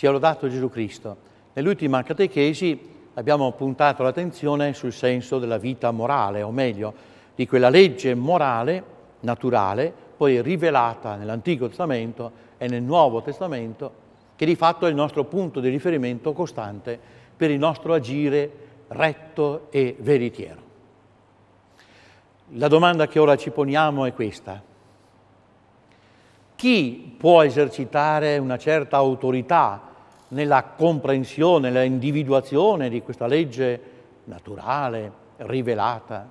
Sia lodato Gesù Cristo. Nell'ultima catechesi abbiamo puntato l'attenzione sul senso della vita morale, o meglio, di quella legge morale naturale, poi rivelata nell'Antico Testamento e nel Nuovo Testamento, che di fatto è il nostro punto di riferimento costante per il nostro agire retto e veritiero. La domanda che ora ci poniamo è questa. Chi può esercitare una certa autorità nella comprensione, nella individuazione di questa legge naturale, rivelata.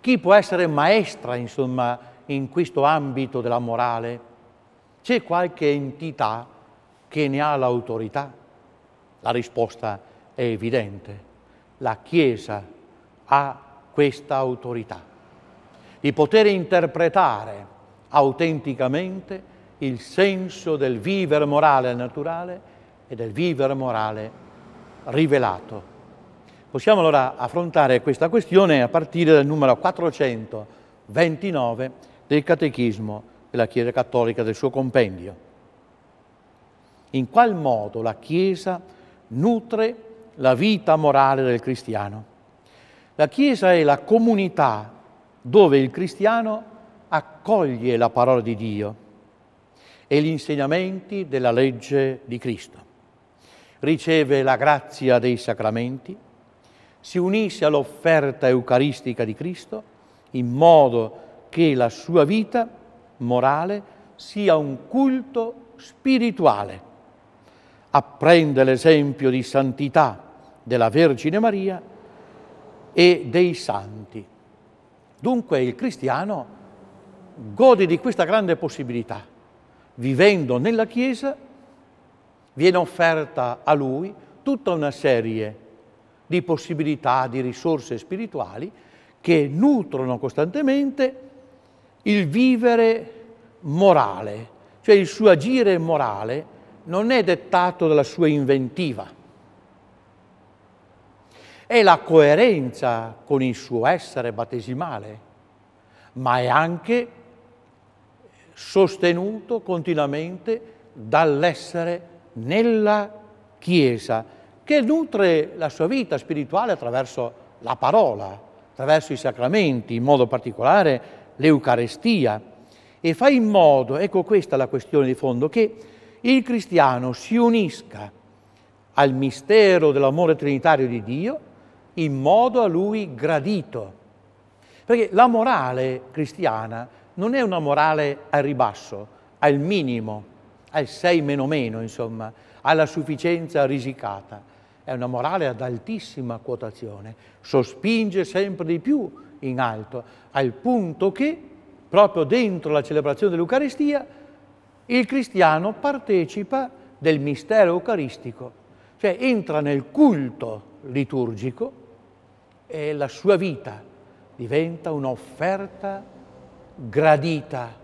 Chi può essere maestra, insomma, in questo ambito della morale? C'è qualche entità che ne ha l'autorità? La risposta è evidente. La Chiesa ha questa autorità di poter interpretare autenticamente il senso del vivere morale e naturale e del vivere morale rivelato. Possiamo allora affrontare questa questione a partire dal numero 429 del Catechismo della Chiesa Cattolica del suo compendio. In qual modo la Chiesa nutre la vita morale del cristiano? La Chiesa è la comunità dove il cristiano accoglie la parola di Dio e gli insegnamenti della legge di Cristo riceve la grazia dei sacramenti, si unisce all'offerta eucaristica di Cristo in modo che la sua vita morale sia un culto spirituale. Apprende l'esempio di santità della Vergine Maria e dei santi. Dunque il cristiano gode di questa grande possibilità, vivendo nella Chiesa viene offerta a lui tutta una serie di possibilità, di risorse spirituali che nutrono costantemente il vivere morale, cioè il suo agire morale non è dettato dalla sua inventiva, è la coerenza con il suo essere battesimale, ma è anche sostenuto continuamente dall'essere battesimale nella Chiesa, che nutre la sua vita spirituale attraverso la parola, attraverso i sacramenti, in modo particolare l'Eucarestia, e fa in modo, ecco questa la questione di fondo, che il cristiano si unisca al mistero dell'amore trinitario di Dio in modo a lui gradito. Perché la morale cristiana non è una morale al ribasso, al minimo, al 6 meno meno, insomma, alla sufficienza risicata. È una morale ad altissima quotazione, sospinge sempre di più in alto, al punto che proprio dentro la celebrazione dell'Eucaristia il cristiano partecipa del mistero eucaristico, cioè entra nel culto liturgico e la sua vita diventa un'offerta gradita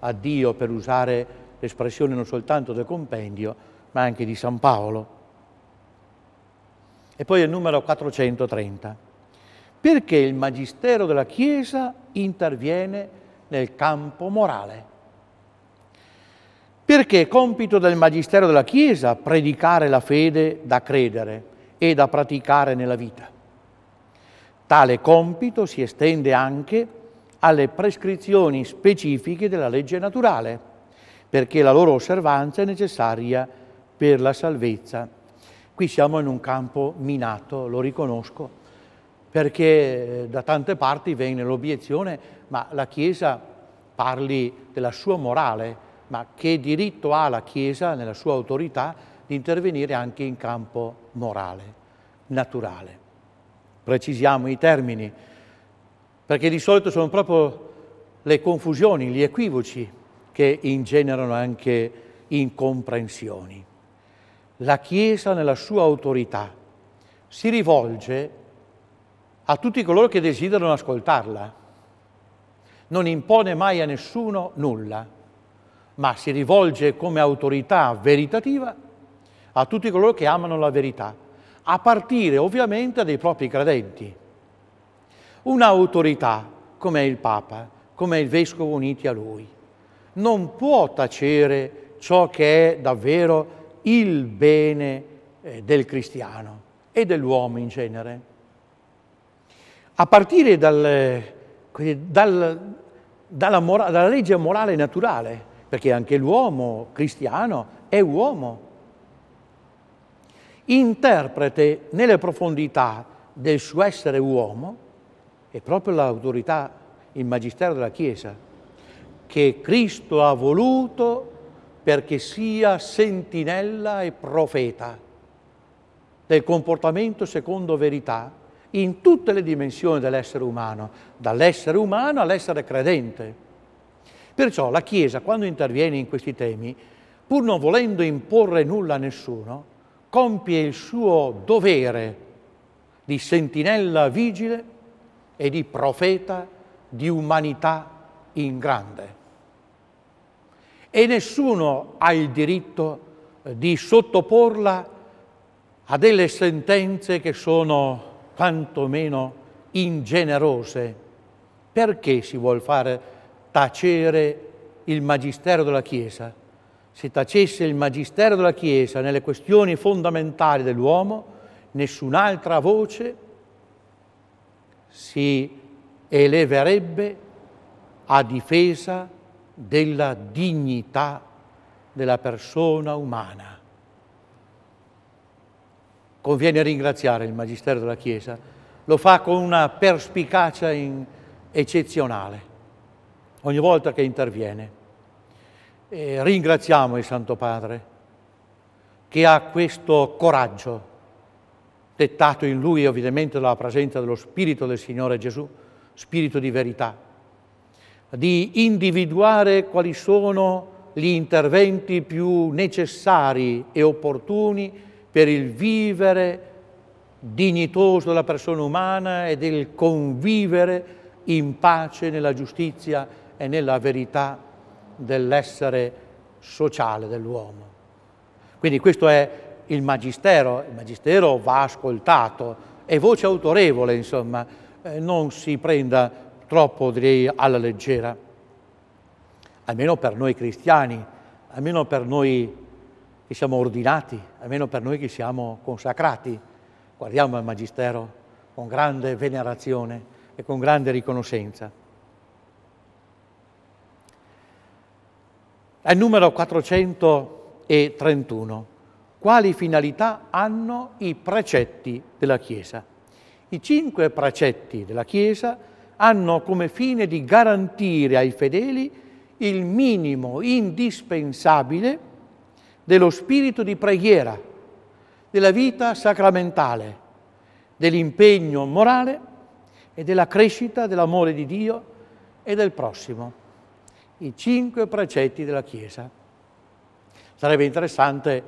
a Dio, per usare l'espressione non soltanto del compendio, ma anche di San Paolo. E poi il numero 430. Perché il magistero della Chiesa interviene nel campo morale? Perché è compito del magistero della Chiesa predicare la fede da credere e da praticare nella vita. Tale compito si estende anche alle prescrizioni specifiche della legge naturale perché la loro osservanza è necessaria per la salvezza. Qui siamo in un campo minato, lo riconosco, perché eh, da tante parti viene l'obiezione, ma la Chiesa parli della sua morale, ma che diritto ha la Chiesa nella sua autorità di intervenire anche in campo morale, naturale. Precisiamo i termini, perché di solito sono proprio le confusioni, gli equivoci che ingenerano anche incomprensioni. La Chiesa nella sua autorità si rivolge a tutti coloro che desiderano ascoltarla, non impone mai a nessuno nulla, ma si rivolge come autorità veritativa a tutti coloro che amano la verità, a partire ovviamente dai propri credenti. Un'autorità come il Papa, come il Vescovo uniti a lui, non può tacere ciò che è davvero il bene eh, del cristiano e dell'uomo in genere. A partire dal, eh, dal, dalla, mora, dalla legge morale naturale, perché anche l'uomo cristiano è uomo, interprete nelle profondità del suo essere uomo è proprio l'autorità, il magistero della Chiesa che Cristo ha voluto perché sia sentinella e profeta del comportamento secondo verità in tutte le dimensioni dell'essere umano, dall'essere umano all'essere credente. Perciò la Chiesa, quando interviene in questi temi, pur non volendo imporre nulla a nessuno, compie il suo dovere di sentinella vigile e di profeta di umanità in grande. E nessuno ha il diritto eh, di sottoporla a delle sentenze che sono quantomeno ingenerose. Perché si vuol fare tacere il magistero della Chiesa? Se tacesse il magistero della Chiesa nelle questioni fondamentali dell'uomo, nessun'altra voce si eleverebbe a difesa della dignità della persona umana. Conviene ringraziare il Magistero della Chiesa, lo fa con una perspicacia eccezionale ogni volta che interviene. E ringraziamo il Santo Padre che ha questo coraggio, dettato in lui ovviamente dalla presenza dello Spirito del Signore Gesù, Spirito di verità, di individuare quali sono gli interventi più necessari e opportuni per il vivere dignitoso della persona umana e del convivere in pace nella giustizia e nella verità dell'essere sociale dell'uomo. Quindi questo è il magistero, il magistero va ascoltato, è voce autorevole insomma, eh, non si prenda troppo, direi, alla leggera, almeno per noi cristiani, almeno per noi che siamo ordinati, almeno per noi che siamo consacrati. Guardiamo il Magistero con grande venerazione e con grande riconoscenza. Al numero 431, quali finalità hanno i precetti della Chiesa? I cinque precetti della Chiesa hanno come fine di garantire ai fedeli il minimo indispensabile dello spirito di preghiera, della vita sacramentale, dell'impegno morale e della crescita dell'amore di Dio e del prossimo, i cinque precetti della Chiesa. Sarebbe interessante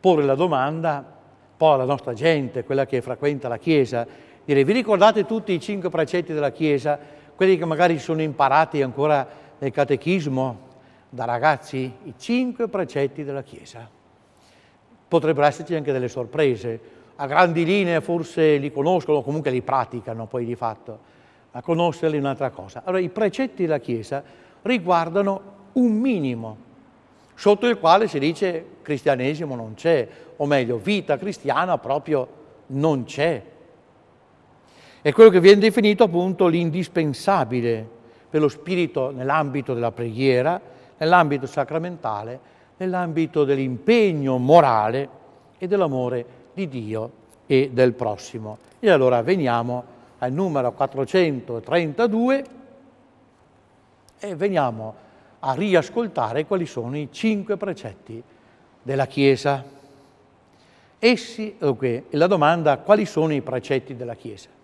porre la domanda poi alla nostra gente, quella che frequenta la Chiesa, Direi, vi ricordate tutti i cinque precetti della Chiesa, quelli che magari sono imparati ancora nel catechismo da ragazzi? I cinque precetti della Chiesa. Potrebbero esserci anche delle sorprese. A grandi linee forse li conoscono, comunque li praticano poi di fatto, ma conoscerli è un'altra cosa. Allora, i precetti della Chiesa riguardano un minimo sotto il quale si dice cristianesimo non c'è, o meglio, vita cristiana proprio non c'è. È quello che viene definito appunto l'indispensabile per lo spirito nell'ambito della preghiera, nell'ambito sacramentale, nell'ambito dell'impegno morale e dell'amore di Dio e del prossimo. E allora veniamo al numero 432 e veniamo a riascoltare quali sono i cinque precetti della Chiesa. Essi, okay, la domanda quali sono i precetti della Chiesa?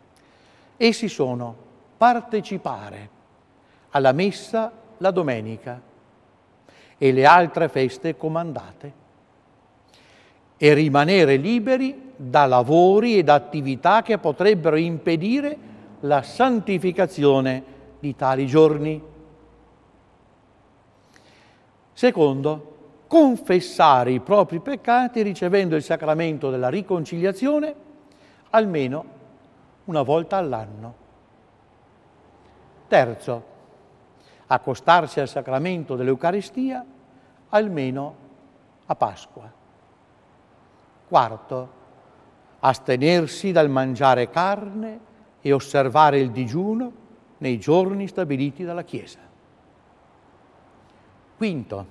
Essi sono partecipare alla messa la domenica e le altre feste comandate e rimanere liberi da lavori ed attività che potrebbero impedire la santificazione di tali giorni. Secondo, confessare i propri peccati ricevendo il sacramento della riconciliazione almeno una volta all'anno. Terzo, accostarsi al sacramento dell'Eucaristia almeno a Pasqua. Quarto, astenersi dal mangiare carne e osservare il digiuno nei giorni stabiliti dalla Chiesa. Quinto,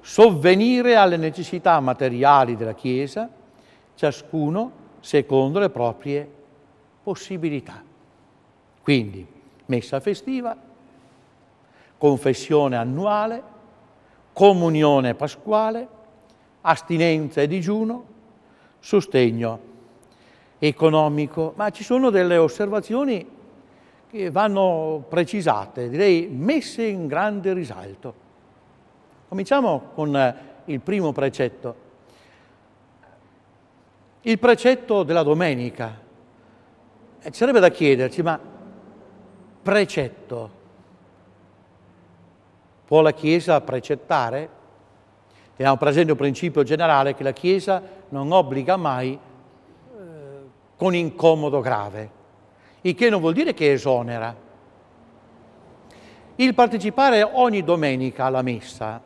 sovvenire alle necessità materiali della Chiesa, ciascuno secondo le proprie possibilità. Quindi messa festiva, confessione annuale, comunione pasquale, astinenza e digiuno, sostegno economico. Ma ci sono delle osservazioni che vanno precisate, direi messe in grande risalto. Cominciamo con eh, il primo precetto. Il precetto della domenica, eh, ci sarebbe da chiederci, ma precetto, può la Chiesa precettare? Teniamo presente un principio generale che la Chiesa non obbliga mai eh, con incomodo grave, il che non vuol dire che esonera. Il partecipare ogni domenica alla messa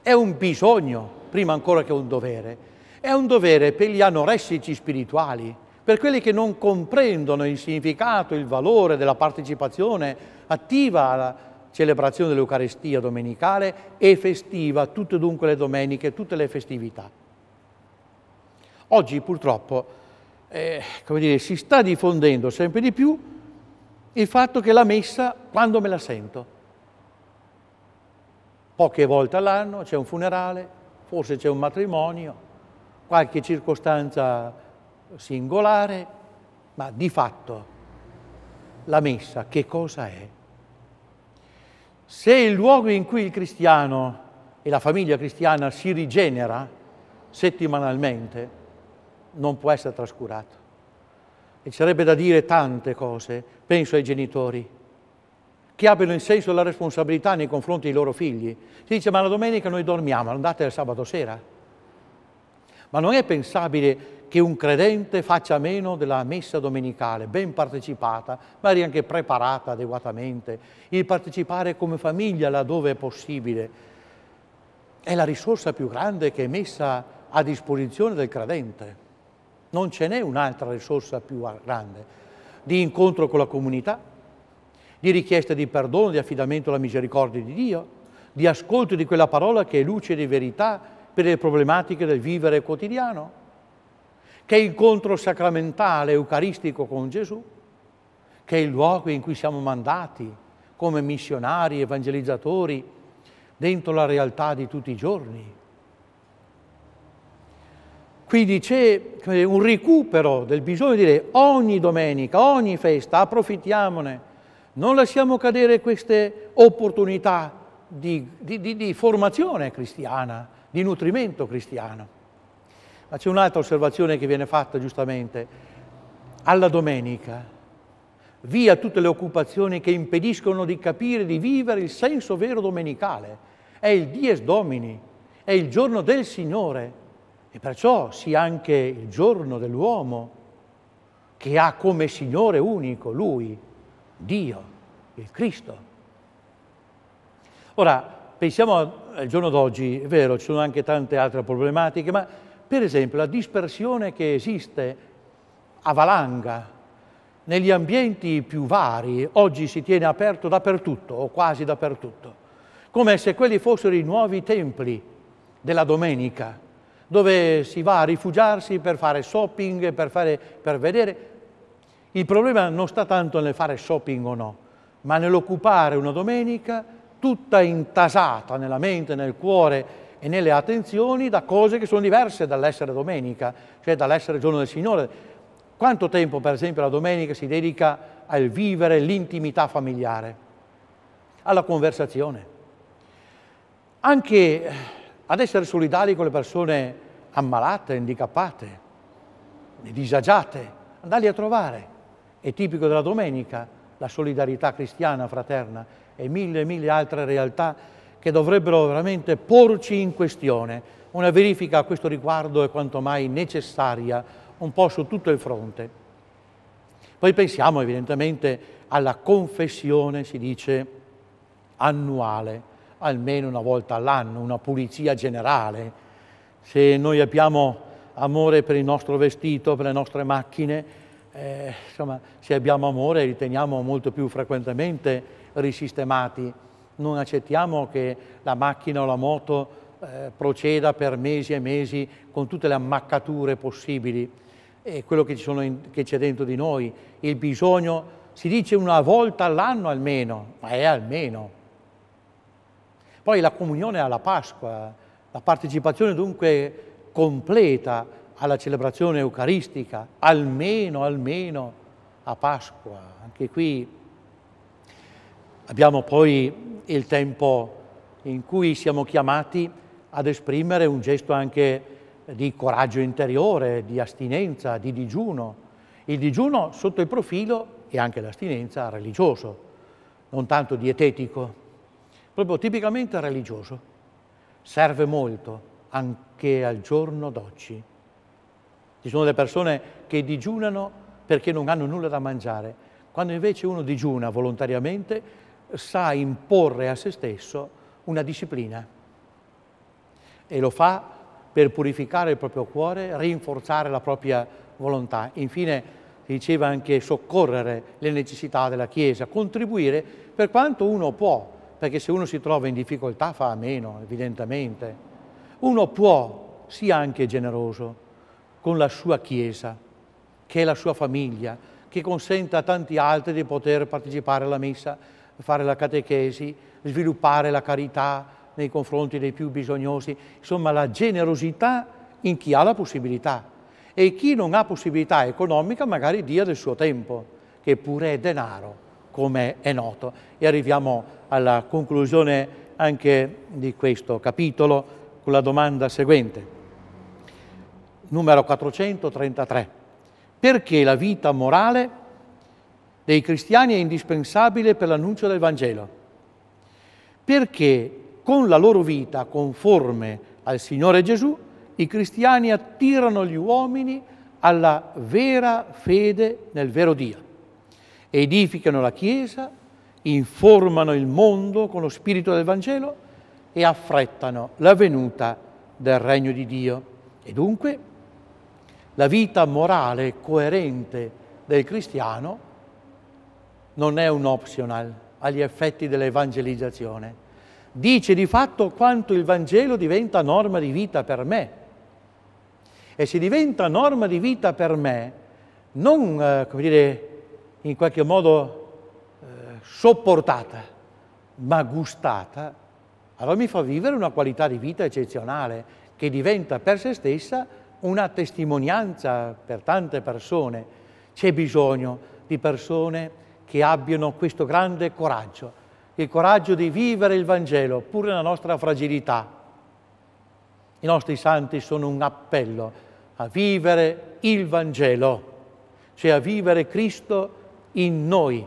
è un bisogno, prima ancora che un dovere, è un dovere per gli anoressici spirituali, per quelli che non comprendono il significato, il valore della partecipazione attiva alla celebrazione dell'Eucaristia domenicale e festiva, tutte dunque le domeniche, tutte le festività. Oggi purtroppo eh, dire, si sta diffondendo sempre di più il fatto che la messa quando me la sento. Poche volte all'anno c'è un funerale, forse c'è un matrimonio, qualche circostanza singolare, ma di fatto la messa che cosa è? Se il luogo in cui il cristiano e la famiglia cristiana si rigenera settimanalmente, non può essere trascurato. E ci sarebbe da dire tante cose, penso ai genitori, che abbiano il senso della responsabilità nei confronti dei loro figli. Si dice ma la domenica noi dormiamo, andate il sabato sera. Ma non è pensabile che un credente faccia meno della messa domenicale, ben partecipata, magari anche preparata adeguatamente, il partecipare come famiglia laddove è possibile, è la risorsa più grande che è messa a disposizione del credente. Non ce n'è un'altra risorsa più grande di incontro con la comunità, di richiesta di perdono, di affidamento alla misericordia di Dio, di ascolto di quella parola che è luce di verità per le problematiche del vivere quotidiano, che è incontro sacramentale eucaristico con Gesù, che è il luogo in cui siamo mandati come missionari, evangelizzatori, dentro la realtà di tutti i giorni. Quindi c'è un recupero del bisogno di dire ogni domenica, ogni festa, approfittiamone, non lasciamo cadere queste opportunità di, di, di, di formazione cristiana, di nutrimento cristiano. Ma c'è un'altra osservazione che viene fatta giustamente. Alla domenica, via tutte le occupazioni che impediscono di capire, di vivere il senso vero domenicale. È il dies domini, è il giorno del Signore e perciò sia anche il giorno dell'uomo che ha come Signore unico Lui, Dio, il Cristo. Ora, pensiamo al giorno d'oggi, è vero, ci sono anche tante altre problematiche, ma per esempio la dispersione che esiste a valanga negli ambienti più vari, oggi si tiene aperto dappertutto o quasi dappertutto, come se quelli fossero i nuovi templi della domenica, dove si va a rifugiarsi per fare shopping, per, fare, per vedere. Il problema non sta tanto nel fare shopping o no, ma nell'occupare una domenica tutta intasata nella mente, nel cuore, e nelle attenzioni da cose che sono diverse dall'essere domenica, cioè dall'essere giorno del Signore. Quanto tempo, per esempio, la domenica si dedica al vivere l'intimità familiare, alla conversazione, anche ad essere solidali con le persone ammalate, handicappate, disagiate, andarli a trovare. È tipico della domenica la solidarietà cristiana fraterna e mille e mille altre realtà che dovrebbero veramente porci in questione. Una verifica a questo riguardo è quanto mai necessaria un po' su tutto il fronte. Poi pensiamo evidentemente alla confessione, si dice, annuale, almeno una volta all'anno, una pulizia generale. Se noi abbiamo amore per il nostro vestito, per le nostre macchine, eh, insomma, se abbiamo amore riteniamo molto più frequentemente risistemati non accettiamo che la macchina o la moto eh, proceda per mesi e mesi con tutte le ammaccature possibili e quello che, in, che c'è dentro di noi, il bisogno, si dice una volta all'anno almeno, ma è almeno. Poi la comunione alla Pasqua, la partecipazione dunque completa alla celebrazione eucaristica, almeno, almeno a Pasqua. Anche qui Abbiamo poi il tempo in cui siamo chiamati ad esprimere un gesto anche di coraggio interiore, di astinenza, di digiuno. Il digiuno sotto il profilo e anche l'astinenza religioso, non tanto dietetico, proprio tipicamente religioso. Serve molto anche al giorno d'oggi. Ci sono delle persone che digiunano perché non hanno nulla da mangiare, quando invece uno digiuna volontariamente sa imporre a se stesso una disciplina e lo fa per purificare il proprio cuore, rinforzare la propria volontà. Infine diceva anche soccorrere le necessità della Chiesa, contribuire per quanto uno può, perché se uno si trova in difficoltà fa a meno, evidentemente. Uno può, sia anche generoso, con la sua Chiesa, che è la sua famiglia, che consenta a tanti altri di poter partecipare alla messa fare la catechesi, sviluppare la carità nei confronti dei più bisognosi, insomma la generosità in chi ha la possibilità e chi non ha possibilità economica magari dia del suo tempo, che pure è denaro, come è noto. E arriviamo alla conclusione anche di questo capitolo con la domanda seguente, numero 433. Perché la vita morale dei cristiani è indispensabile per l'annuncio del Vangelo, perché con la loro vita conforme al Signore Gesù, i cristiani attirano gli uomini alla vera fede nel vero Dio, edificano la Chiesa, informano il mondo con lo spirito del Vangelo e affrettano la venuta del regno di Dio. E dunque la vita morale coerente del cristiano non è un optional agli effetti dell'evangelizzazione. Dice di fatto quanto il Vangelo diventa norma di vita per me. E se diventa norma di vita per me, non, eh, come dire, in qualche modo eh, sopportata, ma gustata, allora mi fa vivere una qualità di vita eccezionale che diventa per se stessa una testimonianza per tante persone. C'è bisogno di persone che abbiano questo grande coraggio, il coraggio di vivere il Vangelo pur nella nostra fragilità. I nostri santi sono un appello a vivere il Vangelo, cioè a vivere Cristo in noi.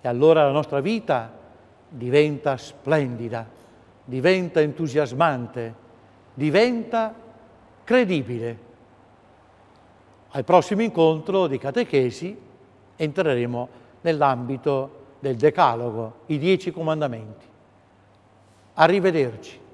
E allora la nostra vita diventa splendida, diventa entusiasmante, diventa credibile. Al prossimo incontro di catechesi entreremo nell'ambito del Decalogo, i dieci comandamenti. Arrivederci.